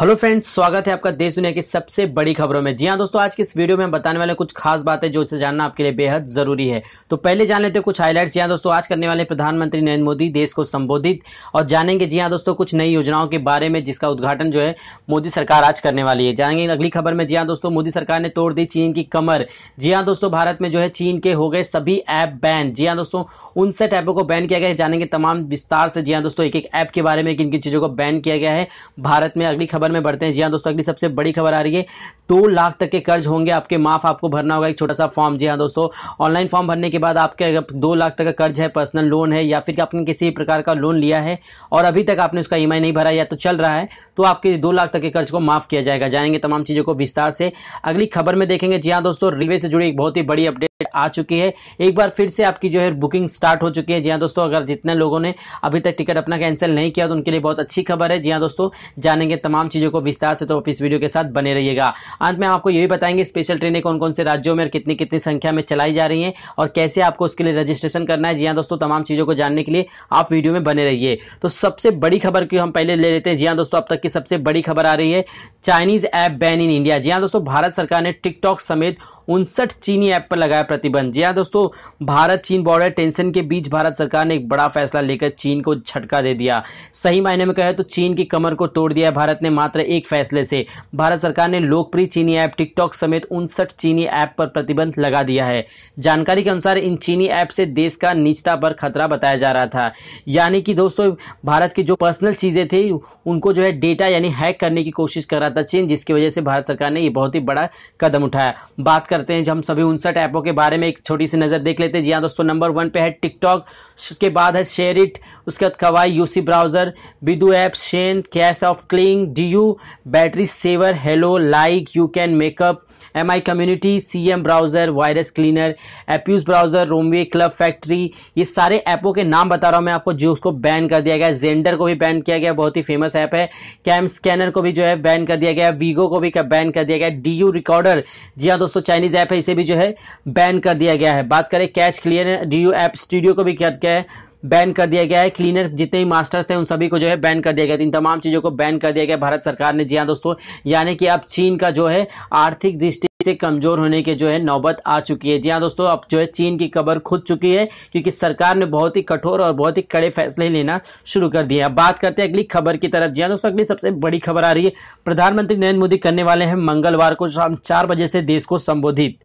hello friends स्वागत है आपका देश दुनिया की सबसे बड़ी खबरों में जी हाँ दोस्तों आज की इस वीडियो में हम बताने वाले कुछ खास बातें जो जानना आपके लिए बेहद जरूरी है तो पहले जान लेते हैं कुछ हाईलाइट्स जी हाँ दोस्तों आज करने वाले प्रधानमंत्री नरेंद्र मोदी देश को संबोधित और जानेंगे जी हाँ दोस्तों कुछ नई योजनाओं के बारे में जिसका उद्घाटन जो है मोदी सरकार आज करने वाली है जानेंगे अगली खबर में जी हाँ दोस्तों मोदी सरकार ने तोड़ दी चीन की कमर जी हाँ दोस्तों भारत में जो है चीन के हो गए सभी ऐप बैन जी हाँ दोस्तों उनसठ ऐपों को बैन किया गया है जानेंगे तमाम विस्तार से जी हाँ दोस्तों एक एक ऐप के बारे में किन किन चीज़ों को बैन किया गया है भारत में अगली खबर खबर में बढ़ते हैं जी हाँ दोस्तों अगली सबसे बड़ी खबर आ रही है दो लाख तक के कर्ज होंगे आपके माफ आपको भरना होगा एक छोटा सा फॉर्म जी हाँ दोस्तों ऑनलाइन फॉर्म भरने के बाद आपके अगर दो लाख तक का कर्ज है पर्सनल लोन है या फिर आपने किसी प्रकार का लोन लिया है और अभी तक आपने उसका ई e नहीं भरा या तो चल रहा है तो आपके दो लाख तक के कर्ज को माफ किया जाएगा जानेंगे तमाम चीज़ों को विस्तार से अगली खबर में देखेंगे जी हाँ दोस्तों रेलवे से जुड़ी एक बहुत ही बड़ी अपडेट आ चुकी है एक बार फिर से आपकी जो है बुकिंग स्टार्ट हो चुकी है जी हाँ दोस्तों अगर जितने लोगों ने अभी तक टिकट अपना कैंसिल नहीं किया तो उनके लिए बहुत अच्छी खबर है जी हाँ दोस्तों जानेंगे तमाम चीज़ों को विस्तार से तो आप इस वीडियो के साथ बने रहिएगा अंत में आपको ये भी बताएंगे स्पेशल ट्रेनें कौन कौन से राज्यों में और कितनी कितनी संख्या में चलाई जा रही है और कैसे आपको उसके लिए रजिस्ट्रेशन करना है जी हाँ दोस्तों तमाम चीज़ों को जानने के लिए आप वीडियो में बने रहिए तो सबसे बड़ी खबर की हम पहले ले लेते हैं जी हाँ दोस्तों अब तक की सबसे बड़ी खबर आ रही है Chinese app ban in India जी हाँ दोस्तों भारत सरकार ने टिकटॉक समेत उनसठ चीनी ऐप पर लगाया प्रतिबंध जी हाँ दोस्तों भारत चीन बॉर्डर टेंशन के बीच भारत सरकार ने एक बड़ा फैसला लेकर चीन को झटका दे दिया सही मायने में कहे तो चीन की कमर को तोड़ दिया भारत ने मात्र एक फैसले से भारत सरकार ने लोकप्रिय चीनी ऐप टिकटॉक समेत उनसठ चीनी ऐप पर प्रतिबंध लगा दिया है जानकारी के अनुसार इन चीनी ऐप से देश का निचता पर खतरा बताया जा रहा था यानी कि दोस्तों भारत की जो पर्सनल चीज़ें थी उनको जो है डेटा यानी हैक करने की कोशिश कर रहा था चीन जिसकी वजह से भारत सरकार ने ये बहुत ही बड़ा कदम उठाया बात करते हैं जो हम सभी उनसठ ऐपों के बारे में एक छोटी सी नज़र देख लेते हैं जी हाँ दोस्तों नंबर वन पे है टिकटॉक उसके बाद है शेरिट उसके बाद कवाई यूसी ब्राउज़र बिदू ऐप शेन कैश ऑफ क्लिंग D U battery saver hello like YouCam makeup M I community C M browser virus cleaner एप्यूज ब्राउज़र रोमवे क्लब फैक्ट्री ये सारे ऐपों के नाम बता रहा हूँ मैं आपको जो उसको बैन कर दिया गया जेंडर को भी बैन किया गया बहुत ही फेमस ऐप है कैम स्कैनर को भी जो है बैन कर दिया गया वीगो को भी बैन कर दिया गया डी यू रिकॉर्डर जी हाँ दोस्तों चाइनीज़ ऐप है इसे भी जो है बैन कर दिया गया है बात करें कैच क्लियर डी यू ऐप स्टूडियो को भी क्या क्या है बैन कर दिया गया है क्लीनर जितने भी मास्टर्स थे उन सभी को जो है बैन कर दिया गया इन तमाम चीज़ों को बैन कर दिया गया भारत सरकार ने जी हाँ दोस्तों यानी कि अब चीन का जो है आर्थिक दृष्टि से कमजोर होने के जो है नौबत आ चुकी है जी हाँ दोस्तों अब जो है चीन की कबर खुद चुकी है क्योंकि सरकार ने बहुत ही कठोर और बहुत ही कड़े फैसले लेना शुरू कर दिया अब बात करते हैं अगली खबर की तरफ जी हाँ दोस्तों अगली सबसे बड़ी खबर आ रही है प्रधानमंत्री नरेंद्र मोदी करने वाले हैं मंगलवार को शाम चार बजे से देश को संबोधित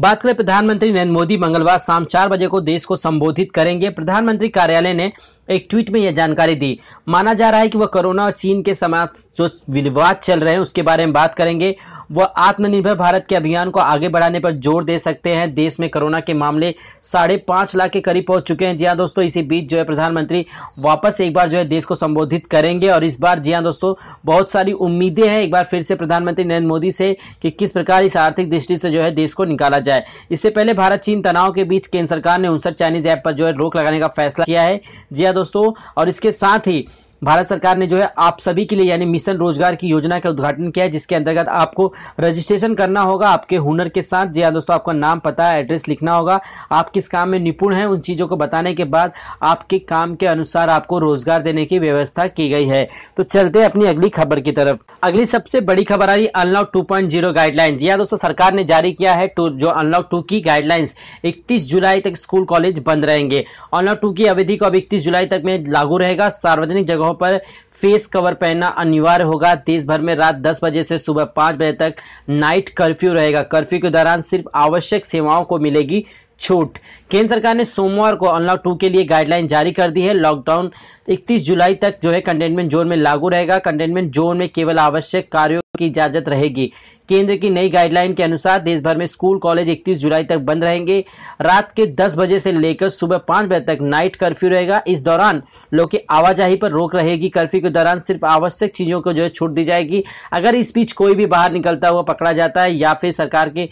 बात करें प्रधानमंत्री नरेंद्र मोदी मंगलवार शाम चार बजे को देश को संबोधित करेंगे प्रधानमंत्री कार्यालय ने एक ट्वीट में यह जानकारी दी माना जा रहा है कि वह कोरोना और चीन के समाज जो विवाद चल रहे हैं उसके बारे में बात करेंगे वह आत्मनिर्भर भारत के अभियान को आगे बढ़ाने पर जोर दे सकते हैं देश में कोरोना के मामले साढ़े पांच लाख के करीब पहुंच चुके हैं जी हाँ दोस्तों इसी बीच जो है प्रधानमंत्री वापस एक बार जो है देश को संबोधित करेंगे और इस बार जी हाँ दोस्तों बहुत सारी उम्मीदें हैं एक बार फिर से प्रधानमंत्री नरेंद्र मोदी से कि किस प्रकार इस आर्थिक दृष्टि से जो है देश को निकाला जाए इससे पहले भारत चीन तनाव के बीच केंद्र सरकार ने उनसठ चाइनीज ऐप पर जो है रोक लगाने का फैसला किया है जी हाँ दोस्तों और इसके साथ ही भारत सरकार ने जो है आप सभी के लिए यानी मिशन रोजगार की योजना का उद्घाटन किया है जिसके अंतर्गत आपको रजिस्ट्रेशन करना होगा आपके हुनर के साथ जी हाँ दोस्तों आपका नाम पता एड्रेस लिखना होगा आप किस काम में निपुण है उन चीज़ों को बताने के बाद आपके काम के अनुसार आपको रोजगार देने की व्यवस्था की गई है तो चलते अपनी अगली खबर की तरफ अगली सबसे बड़ी खबर आ रही अनलॉक टू गाइडलाइन जी हाँ दोस्तों सरकार ने जारी किया है टू जो अनलॉक टू की गाइडलाइंस इकतीस जुलाई तक स्कूल कॉलेज बंद रहेंगे अनलॉक टू की अवधि को अब इकतीस जुलाई तक में लागू रहेगा सार्वजनिक जगहों जगहों पर फेस कवर पहनना अनिवार्य होगा देश भर में रात 10 बजे से सुबह 5 बजे तक नाइट कर्फ्यू रहेगा कर्फ्यू के दौरान सिर्फ आवश्यक सेवाओं को मिलेगी छूट केंद्र सरकार ने सोमवार को अनलॉक टू के लिए गाइडलाइन जारी कर दी है लॉकडाउन 31 जुलाई तक जो है कंटेनमेंट जोन में लागू रहेगा कंटेनमेंट जोन में केवल आवश्यक कार्यो की इजाजत रहेगी केंद्र की नई गाइडलाइन के अनुसार देश भर में स्कूल कॉलेज 31 जुलाई तक बंद रहेंगे रात के 10 बजे से लेकर सुबह 5 बजे तक नाइट कर्फ्यू रहेगा इस दौरान लोग की आवाजाही पर रोक रहेगी कर्फ्यू के दौरान सिर्फ आवश्यक चीजों को जो है छूट दी जाएगी अगर इस बीच कोई भी बाहर निकलता हुआ पकड़ा जाता है या फिर सरकार के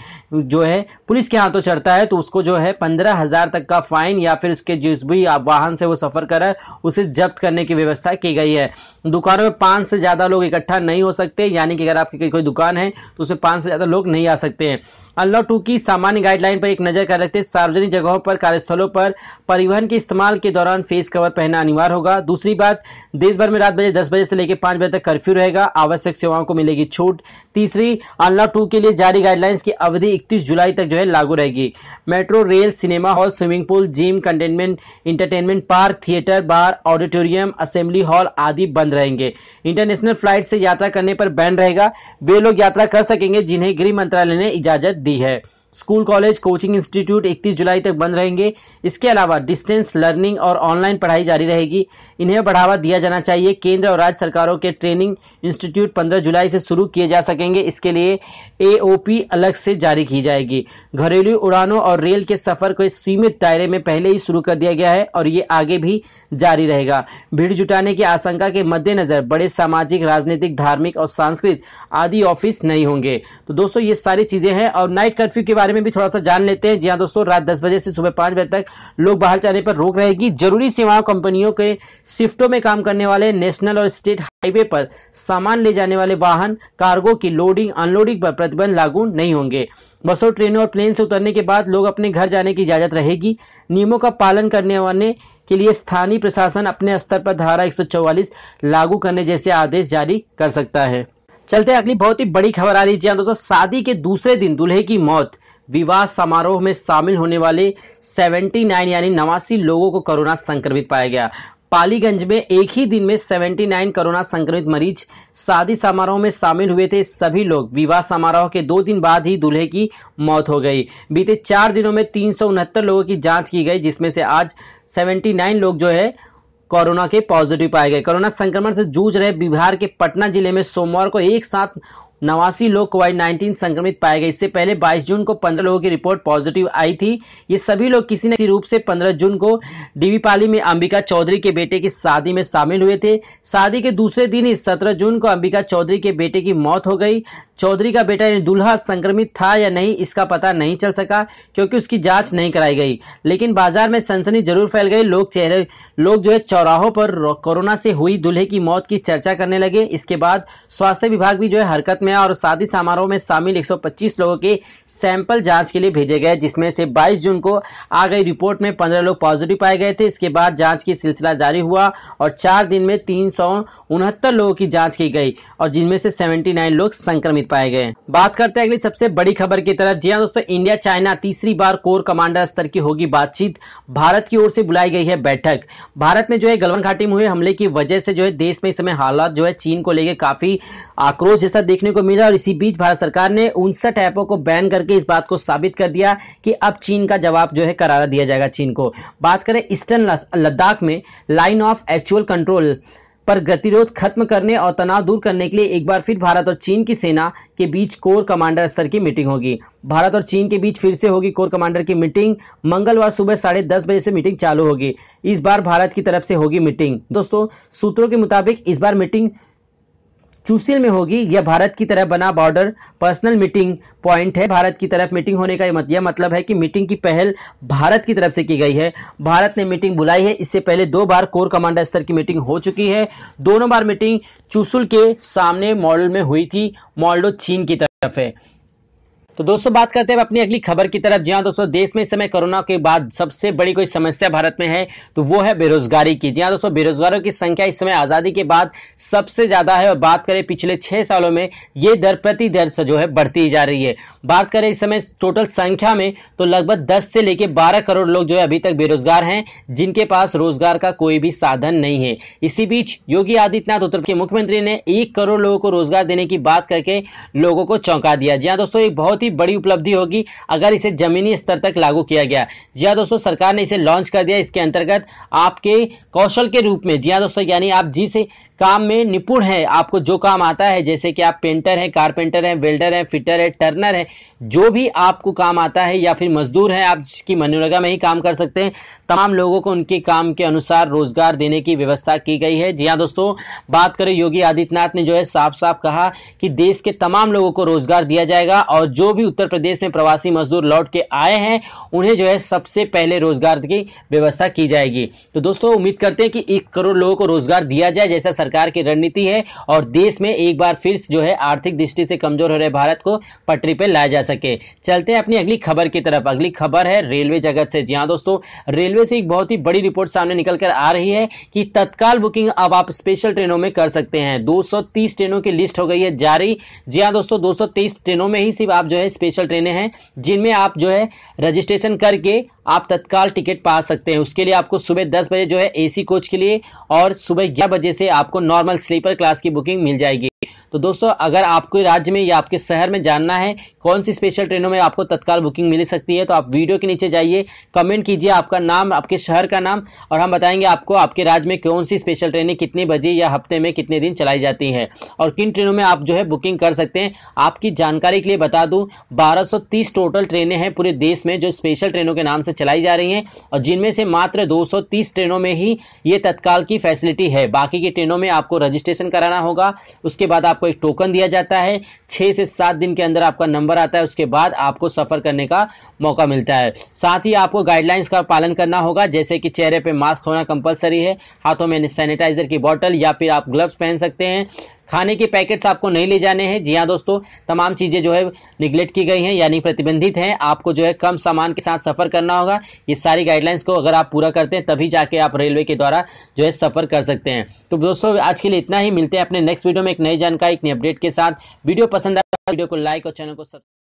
जो है पुलिस के हाथों चढ़ता है तो उसको जो है पंद्रह तक का फाइन या फिर उसके जिस भी वाहन से वो सफर कर रहा है उसे जब्त करने की व्यवस्था की गई है दुकानों में पांच से ज्यादा लोग इकट्ठा नहीं हो सकते यानी कि अगर आपकी कोई दुकान है तो उसमें पाँच से ज़्यादा लोग नहीं आ सकते हैं अनलॉक टू की सामान्य गाइडलाइन पर एक नजर कर रखते सार्वजनिक जगहों पर कार्यस्थलों पर परिवहन के इस्तेमाल के दौरान फेस कवर पहनना अनिवार्य होगा दूसरी बात देश भर में रात बजे दस बजे से लेकर पांच बजे तक कर्फ्यू रहेगा आवश्यक सेवाओं को मिलेगी छूट तीसरी अनलॉक टू के लिए जारी गाइडलाइंस की अवधि इकतीस जुलाई तक जो है लागू रहेगी metro rail cinema hall swimming pool gym containment entertainment park theatre bar auditorium assembly hall आदि बंद रहेंगे इंटरनेशनल फ्लाइट से यात्रा करने पर बैन रहेगा वे लोग यात्रा कर सकेंगे जिन्हें गृह मंत्रालय ने इजाजत दी है स्कूल कॉलेज कोचिंग इंस्टीट्यूट 31 जुलाई तक बंद रहेंगे इसके अलावा डिस्टेंस लर्निंग और ऑनलाइन पढ़ाई जारी रहेगी इन्हें बढ़ावा दिया जाना चाहिए केंद्र और राज्य सरकारों के ट्रेनिंग इंस्टीट्यूट 15 जुलाई से शुरू किए जा सकेंगे इसके लिए एओपी अलग से जारी की जाएगी घरेलू उड़ानों और रेल के सफर को सीमित दायरे में पहले ही शुरू कर दिया गया है और ये आगे भी जारी रहेगा भीड़ जुटाने की आशंका के मद्देनजर बड़े सामाजिक राजनीतिक धार्मिक और सांस्कृतिक आदि ऑफिस नहीं होंगे तो दोस्तों ये सारी चीजें हैं और नाइट कर्फ्यू के बारे में भी थोड़ा सा जान लेते हैं जी हाँ दोस्तों रात दस बजे से सुबह पांच बजे तक लोग बाहर जाने पर रोक रहेगी जरूरी सेवाओं कंपनियों के शिफ्टों में काम करने वाले नेशनल और स्टेट हाईवे पर सामान ले जाने वाले वाहन कार्गो की लोडिंग अनलोडिंग पर प्रतिबंध लागू नहीं होंगे बसों ट्रेनों और प्लेन से उतरने के बाद लोग अपने घर जाने की इजाजत रहेगी नियमों का पालन करने वाले के लिए स्थानीय प्रशासन अपने स्तर पर धारा 144 लागू करने जैसे आदेश जारी कर सकता है चलते अगली बहुत ही बड़ी खबर आ रही है हाँ दोस्तों शादी के दूसरे दिन दूल्हे की मौत विवाह समारोह में शामिल होने वाले 79 यानी नवासी लोगों को कोरोना संक्रमित पाया गया पालीगंज में एक ही दिन में 79 कोरोना संक्रमित मरीज शादी समारोह में शामिल हुए थे सभी लोग विवाह समारोह के दो दिन बाद ही दूल्हे की मौत हो गई बीते चार दिनों में तीन लोगों की जांच की गई जिसमें से आज 79 लोग जो है कोरोना के पॉजिटिव पाए गए कोरोना संक्रमण से जूझ रहे बिहार के पटना जिले में सोमवार को एक साथ नवासी लोग कोविड नाइन्टीन संक्रमित पाए गए इससे पहले 22 जून को 15 लोगों की रिपोर्ट पॉजिटिव आई थी ये सभी लोग किसी न किसी रूप से 15 जून को डीवीपाली में अंबिका चौधरी के बेटे की शादी में शामिल हुए थे शादी के दूसरे दिन ही सत्रह जून को अंबिका चौधरी के बेटे की मौत हो गई चौधरी का बेटा यानी दुल्हा संक्रमित था या नहीं इसका पता नहीं चल सका क्योंकि उसकी जाँच नहीं कराई गई लेकिन बाजार में सनसनी जरूर फैल गई लोग चेहरे लोग जो है चौराहों पर कोरोना से हुई दुल्हे की मौत की चर्चा करने लगे इसके बाद स्वास्थ्य विभाग भी जो है हरकत में में और शादी समारोह में शामिल 125 लोगों के सैंपल जांच के लिए भेजे गए जिसमें से 22 जून को आ गई रिपोर्ट में 15 लोग पॉजिटिव पाए गए थे इसके बाद जांच की सिलसिला जारी हुआ और चार दिन में तीन लोगों की जाँच की गई और जिनमें से सेवेंटी लोग संक्रमित पाए गए बात करते हैं अगली सबसे बड़ी खबर की तरफ जी हाँ दोस्तों इंडिया चाइना तीसरी बार कोर कमांडर स्तर की होगी बातचीत भारत की ओर से बुलाई गई है बैठक भारत में जो है गलवान घाटी में हुए हमले की वजह से जो है देश में इस समय हालात जो है चीन को लेकर काफी आक्रोश जैसा देखने को को मिला और इसी बीच भारत सरकार ने उनसठ ऐपों को बैन करके इस बात को साबित कर दिया कि अब चीन का जवाब जो है करारा दिया जाएगा चीन को बात करें ईस्टर्न लद्दाख में लाइन ऑफ एक्चुअल कंट्रोल पर गतिरोध खत्म करने और तनाव दूर करने के लिए एक बार फिर भारत और चीन की सेना के बीच कोर कमांडर स्तर की मीटिंग होगी भारत और चीन के बीच फिर से होगी कोर कमांडर की मीटिंग मंगलवार सुबह साढ़े दस बजे से मीटिंग चालू होगी इस बार भारत की तरफ से होगी मीटिंग दोस्तों सूत्रों के मुताबिक इस बार मीटिंग चूसिल में होगी यह भारत की तरफ बना बॉर्डर पर्सनल मीटिंग पॉइंट है भारत की तरफ मीटिंग होने का यह मतलब है कि मीटिंग की पहल भारत की तरफ से की गई है भारत ने मीटिंग बुलाई है इससे पहले दो बार कोर कमांडर स्तर की मीटिंग हो चुकी है दोनों बार मीटिंग चूसुल के सामने मॉडल में हुई थी मॉल्डो चीन की तरफ है तो दोस्तों बात करते हैं अपनी अगली खबर की तरफ जी हाँ दोस्तों देश में इस समय कोरोना के बाद सबसे बड़ी कोई समस्या भारत में है तो वो है बेरोजगारी की जी हाँ दोस्तों बेरोजगारों की संख्या इस समय आज़ादी के बाद सबसे ज़्यादा है और बात करें पिछले छह सालों में ये दर प्रति दर जो है बढ़ती जा रही है बात करें इस समय टोटल संख्या में तो लगभग दस से लेकर बारह करोड़ लोग जो है अभी तक बेरोजगार हैं जिनके पास रोजगार का कोई भी साधन नहीं है इसी बीच योगी आदित्यनाथ उत्तर के मुख्यमंत्री ने एक करोड़ लोगों को रोजगार देने की बात करके लोगों को चौंका दिया जी हाँ दोस्तों एक बहुत ही काफ़ी बड़ी उपलब्धि होगी अगर इसे जमीनी स्तर तक लागू किया गया जी हाँ दोस्तों सरकार ने इसे लॉन्च कर दिया इसके अंतर्गत आपके कौशल के रूप में जी हाँ दोस्तों यानी आप जिस काम में निपुण हैं आपको जो काम आता है जैसे कि आप पेंटर हैं कारपेंटर हैं वेल्डर हैं फिटर हैं टर्नर हैं जो भी आपको काम आता है या फिर मजदूर हैं आप जिसकी मनोरगा में ही काम कर सकते हैं तमाम लोगों को उनके काम के अनुसार रोजगार देने की व्यवस्था की गई है जी हाँ दोस्तों बात करें योगी आदित्यनाथ ने जो है साफ साफ कहा कि देश के तमाम लोगों को रोजगार दिया जाएगा और जो भी उत्तर प्रदेश में प्रवासी मजदूर लौट के आए हैं उन्हें जो है सबसे पहले रोजगार की व्यवस्था की जाएगी तो दोस्तों उम्मीद करते हैं कि एक करोड़ लोगों को रोजगार दिया जाए जैसा सरकार की रणनीति है और देश में एक बार फिर जो है आर्थिक दृष्टि से कमजोर हो रहे भारत को पटरी पर लाया जा सके चलते हैं अपनी अगली खबर की तरफ अगली खबर है रेलवे जगत से जी हाँ दोस्तों रेलवे रेलवे से एक बहुत ही बड़ी रिपोर्ट सामने निकल कर आ रही है कि तत्काल बुकिंग अब आप स्पेशल ट्रेनों में कर सकते हैं 230 ट्रेनों की लिस्ट हो गई है जारी जी हाँ दोस्तों 230 ट्रेनों में ही सिर्फ आप जो है स्पेशल ट्रेनें हैं जिनमें आप जो है रजिस्ट्रेशन करके आप तत्काल टिकट पा सकते हैं उसके लिए आपको सुबह दस बजे जो है एसी कोच के लिए और सुबह ग्यारह बजे से आपको नॉर्मल स्लीपर क्लास की बुकिंग मिल जाएगी तो दोस्तों अगर आपके राज्य में या आपके शहर में जानना है कौन सी स्पेशल ट्रेनों में आपको तत्काल बुकिंग मिल सकती है तो आप वीडियो के नीचे जाइए कमेंट कीजिए आपका नाम आपके शहर का नाम और हम बताएंगे आपको आपके राज्य में कौन सी स्पेशल ट्रेनें कितने बजे या हफ्ते में कितने दिन चलाई जाती है और किन ट्रेनों में आप जो है बुकिंग कर सकते हैं आपकी जानकारी के लिए बता दूँ बारह टोटल ट्रेनें हैं पूरे देश में जो स्पेशल ट्रेनों के नाम से चलाई जा रही हैं और जिनमें से मात्र 230 ट्रेनों में ही ये तत्काल की फैसिलिटी है बाकी की ट्रेनों में आपको रजिस्ट्रेशन कराना होगा उसके बाद आप आपको एक टोकन दिया जाता है छः से सात दिन के अंदर आपका नंबर आता है उसके बाद आपको सफ़र करने का मौका मिलता है साथ ही आपको गाइडलाइंस का पालन करना होगा जैसे कि चेहरे पर मास्क होना कंपलसरी है हाथों में सैनिटाइजर की बॉटल या फिर आप ग्लव्स पहन सकते हैं खाने के पैकेट्स आपको नहीं ले जाने हैं जी हाँ दोस्तों तमाम चीज़ें जो है निगलेक्ट की गई हैं यानी प्रतिबंधित हैं आपको जो है कम सामान के साथ सफ़र करना होगा ये सारी गाइडलाइंस को अगर आप पूरा करते हैं तभी जाके आप रेलवे के द्वारा जो है सफ़र कर सकते हैं तो दोस्तों आज के लिए इतना ही मिलते हैं अपने नेक्स्ट वीडियो में एक नई जानकारी एक नई अपडेट के साथ वीडियो पसंद आया तो वीडियो को लाइक और चैनल को सब्सक्राइब